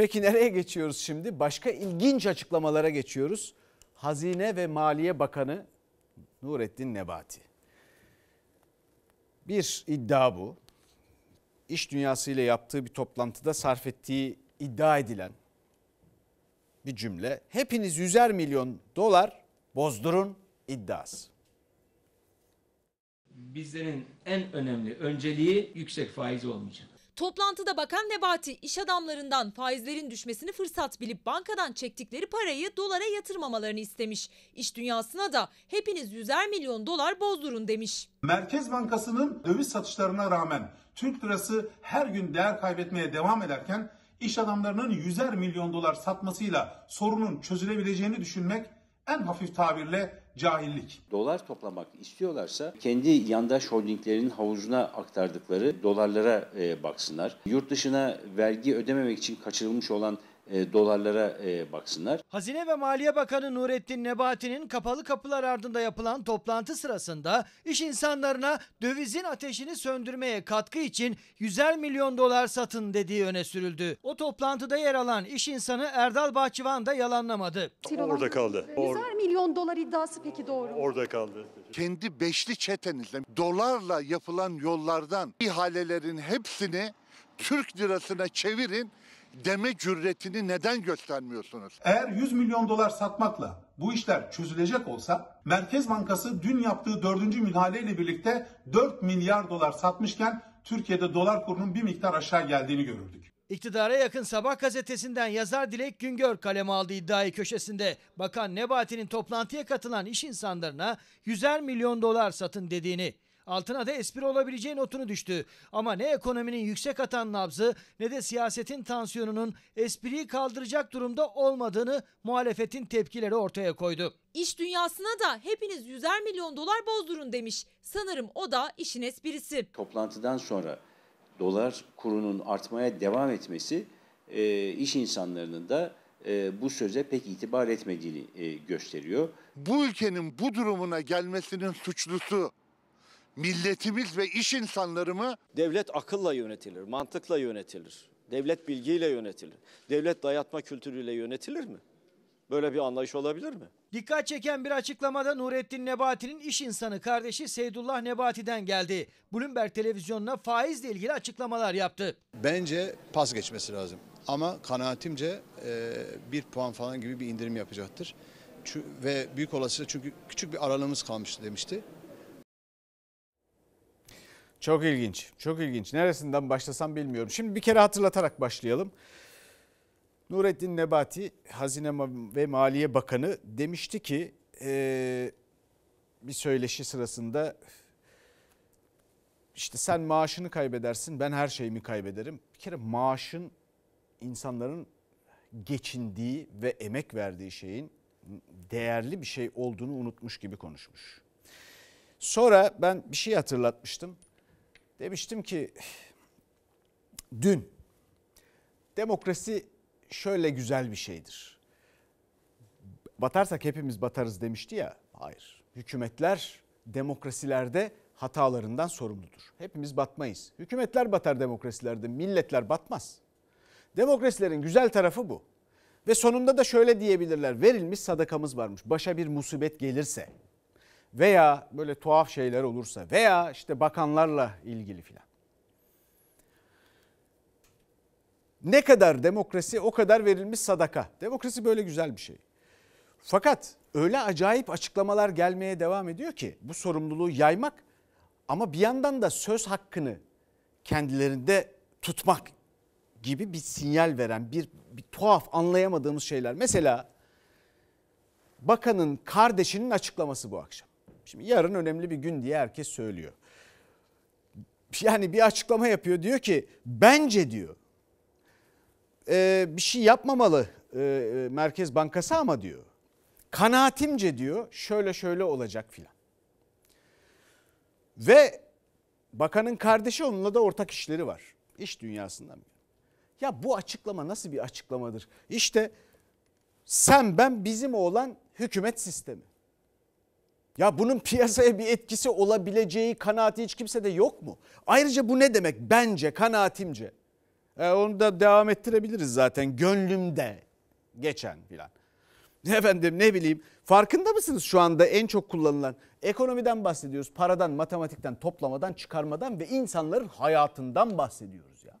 Peki nereye geçiyoruz şimdi? Başka ilginç açıklamalara geçiyoruz. Hazine ve Maliye Bakanı Nurettin Nebati. Bir iddia bu. İş dünyasıyla yaptığı bir toplantıda sarf ettiği iddia edilen bir cümle. Hepiniz yüzer milyon dolar bozdurun iddiası. Bizlerin en önemli önceliği yüksek faiz olmayacak. Toplantıda Bakan Nebati iş adamlarından faizlerin düşmesini fırsat bilip bankadan çektikleri parayı dolara yatırmamalarını istemiş. İş dünyasına da hepiniz yüzer milyon dolar bozdurun demiş. Merkez Bankası'nın döviz satışlarına rağmen Türk lirası her gün değer kaybetmeye devam ederken iş adamlarının yüzer milyon dolar satmasıyla sorunun çözülebileceğini düşünmek en hafif tabirle cahillik. Dolar toplamak istiyorlarsa kendi yandaş holdinglerinin havuzuna aktardıkları dolarlara e, baksınlar. Yurt dışına vergi ödememek için kaçırılmış olan e, dolarlara e, baksınlar. Hazine ve Maliye Bakanı Nurettin Nebati'nin kapalı kapılar ardında yapılan toplantı sırasında iş insanlarına dövizin ateşini söndürmeye katkı için 100'er milyon dolar satın dediği öne sürüldü. O toplantıda yer alan iş insanı Erdal Bahçıvan da yalanlamadı. Orada kaldı. 100'er milyon dolar iddiası peki doğru mu? Orada kaldı. Kendi beşli çetenizle dolarla yapılan yollardan ihalelerin hepsini Türk lirasına çevirin deme cüretini neden göstermiyorsunuz? Eğer 100 milyon dolar satmakla bu işler çözülecek olsa Merkez Bankası dün yaptığı dördüncü müdahaleyle birlikte 4 milyar dolar satmışken Türkiye'de dolar kurunun bir miktar aşağı geldiğini görürdük. İktidara yakın Sabah gazetesinden yazar Dilek Güngör kaleme aldı iddiayı köşesinde. Bakan Nebati'nin toplantıya katılan iş insanlarına 100'er milyon dolar satın dediğini, Altına da espri olabileceği notunu düştü. Ama ne ekonominin yüksek atan nabzı ne de siyasetin tansiyonunun espriyi kaldıracak durumda olmadığını muhalefetin tepkileri ortaya koydu. İş dünyasına da hepiniz yüzer milyon dolar bozdurun demiş. Sanırım o da işin esprisi. Toplantıdan sonra dolar kurunun artmaya devam etmesi e, iş insanlarının da e, bu söze pek itibar etmediğini e, gösteriyor. Bu ülkenin bu durumuna gelmesinin suçlusu milletimiz ve iş insanları mı? Devlet akılla yönetilir, mantıkla yönetilir. Devlet bilgiyle yönetilir. Devlet dayatma kültürüyle yönetilir mi? Böyle bir anlayış olabilir mi? Dikkat çeken bir açıklamada Nurettin Nebati'nin iş insanı kardeşi Seydullah Nebati'den geldi. Bloomberg televizyonuna faizle ilgili açıklamalar yaptı. Bence pas geçmesi lazım ama kanaatimce e, bir puan falan gibi bir indirim yapacaktır. Çünkü, ve büyük olasılıkla çünkü küçük bir aralığımız kalmıştı demişti. Çok ilginç, çok ilginç. Neresinden başlasam bilmiyorum. Şimdi bir kere hatırlatarak başlayalım. Nurettin Nebati, Hazine ve Maliye Bakanı demişti ki e, bir söyleşi sırasında işte sen maaşını kaybedersin ben her şeyimi kaybederim. Bir kere maaşın insanların geçindiği ve emek verdiği şeyin değerli bir şey olduğunu unutmuş gibi konuşmuş. Sonra ben bir şey hatırlatmıştım. Demiştim ki dün demokrasi şöyle güzel bir şeydir. Batarsak hepimiz batarız demişti ya. Hayır. Hükümetler demokrasilerde hatalarından sorumludur. Hepimiz batmayız. Hükümetler batar demokrasilerde, milletler batmaz. Demokrasilerin güzel tarafı bu. Ve sonunda da şöyle diyebilirler. Verilmiş sadakamız varmış. Başa bir musibet gelirse veya böyle tuhaf şeyler olursa veya işte bakanlarla ilgili filan. Ne kadar demokrasi o kadar verilmiş sadaka. Demokrasi böyle güzel bir şey. Fakat öyle acayip açıklamalar gelmeye devam ediyor ki bu sorumluluğu yaymak ama bir yandan da söz hakkını kendilerinde tutmak gibi bir sinyal veren bir, bir tuhaf anlayamadığımız şeyler. Mesela bakanın kardeşinin açıklaması bu akşam. Şimdi yarın önemli bir gün diye herkes söylüyor. Yani bir açıklama yapıyor diyor ki bence diyor ee, bir şey yapmamalı e, e, Merkez Bankası ama diyor kanaatimce diyor şöyle şöyle olacak filan. Ve bakanın kardeşi onunla da ortak işleri var. iş dünyasından. Ya bu açıklama nasıl bir açıklamadır? İşte sen ben bizim olan hükümet sistemi. Ya bunun piyasaya bir etkisi olabileceği kanaati hiç kimsede yok mu? Ayrıca bu ne demek bence kanaatimce? E, onu da devam ettirebiliriz zaten gönlümde geçen filan. Efendim ne bileyim farkında mısınız şu anda en çok kullanılan ekonomiden bahsediyoruz. Paradan, matematikten, toplamadan, çıkarmadan ve insanların hayatından bahsediyoruz ya.